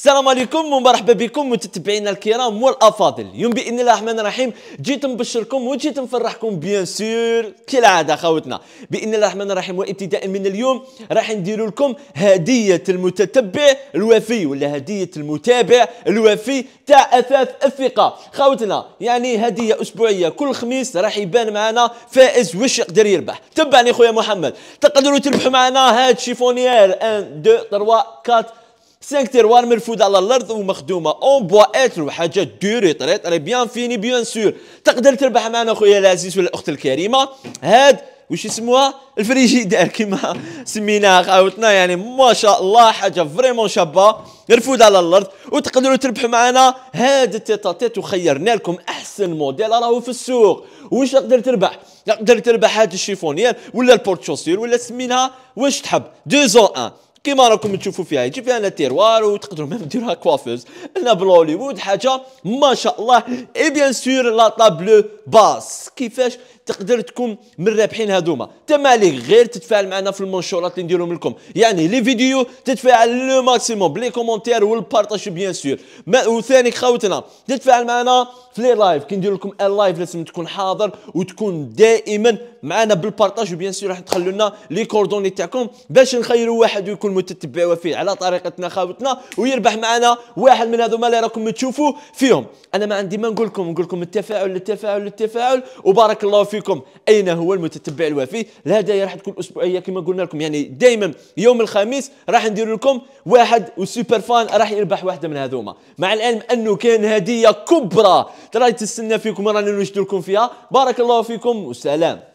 السلام عليكم ومرحبا بكم متتبعينا الكرام والافاضل اليوم باذن الله الرحمن الرحيم جيت نبشركم وجيت نفرحكم بيان سور كالعاده خاوتنا باذن الله الرحمن الرحيم وابتداء من اليوم راح ندير لكم هديه المتتبع الوفي ولا هديه المتابع الوفي تاع اثاث الثقه خاوتنا يعني هديه اسبوعيه كل خميس راح يبان معنا فائز واش يقدر يربح تبعني خويا محمد تقدروا تربحوا معنا هاد شيفونيير 1 2 3 4 5 تيروار مرفوده على الارض ومخدومه اون بوا اتر وحاجه دوري طريط ري بيان فيني بيان سور تقدر تربح معنا خويا العزيز ولا الاخت الكريمه هاد وش يسموها الفريجيدار كما سميناها خاوتنا يعني ما شاء الله حاجه فريمون شابه مرفود على الارض وتقدروا تربحوا معنا هاد التيتاتيت وخيرنا لكم احسن موديل راهو في السوق واش تقدر تربح تقدر تربح هاد الشيفونير ولا البورتشوسير ولا سميناها واش تحب 2 ان كيما راكم تشوفوا فيها يجي فيها تيروار وتقدروا ميم ديروها كوافوز هنا بالهوليوود حاجه ما شاء الله اي بيان سور لا طابلو باس كيفاش تقدر تكون من الرابحين هذوما تما عليك غير تتفاعل معنا في المنشورات اللي نديرهم لكم يعني لي فيديو تتفاعل لو ماكسيموم بلي كومونتير والبارطاج بيان سور وثاني خوتنا تتفاعل معنا في لي لايف كي ندير لكم اللايف لازم تكون حاضر وتكون دائما معنا بالبارطاج وبيان سور راح تخلوا لنا لي كوردوني تاعكم باش نخيروا واحد ويكون متتبع وفي على طريقتنا خاوتنا ويربح معنا واحد من هذوما اللي راكم تشوفوا فيهم انا ما عندي ما نقول لكم نقول لكم التفاعل التفاعل التفاعل وبارك الله فيكم اين هو المتتبع الوفي الهدايا راح تكون اسبوعيه كما قلنا لكم يعني دائما يوم الخميس راح ندير لكم واحد وسوبر فان راح يربح واحده من هذوما مع العلم انه كان هديه كبرى ترى تستنى فيكم رانا نوجد لكم فيها بارك الله فيكم وسلام